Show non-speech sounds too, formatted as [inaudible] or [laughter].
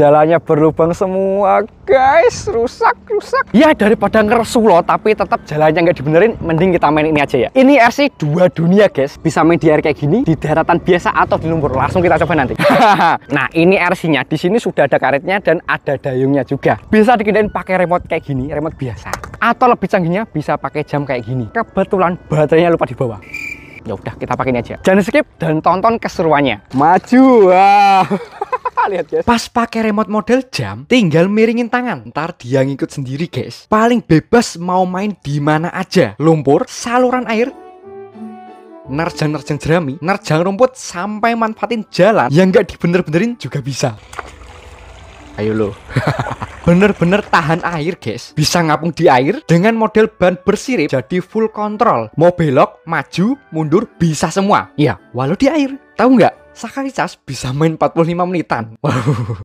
jalannya berlubang semua guys rusak rusak ya daripada ngeresu loh tapi tetap jalannya nggak dibenerin mending kita main ini aja ya ini RC dua dunia guys bisa main di air kayak gini di daratan biasa atau di lumpur langsung kita coba nanti [laughs] nah ini RC nya di sini sudah ada karetnya dan ada dayungnya juga bisa dikendalikan pakai remote kayak gini remote biasa atau lebih canggihnya bisa pakai jam kayak gini kebetulan baterainya lupa di bawah. ya udah kita pakai ini aja jangan skip dan tonton keseruannya maju wah! lihat guys pas pakai remote model jam tinggal miringin tangan ntar dia ngikut sendiri guys paling bebas mau main di mana aja lumpur saluran air nerjang-nerjang jerami, nerjang rumput sampai manfaatin jalan yang nggak dibener-benerin juga bisa. Ayo lo. [laughs] bener-bener tahan air guys bisa ngapung di air dengan model ban bersirip jadi full kontrol mau belok maju mundur bisa semua iya walau di air tahu nggak Sakari Cas bisa main 45 menitan wow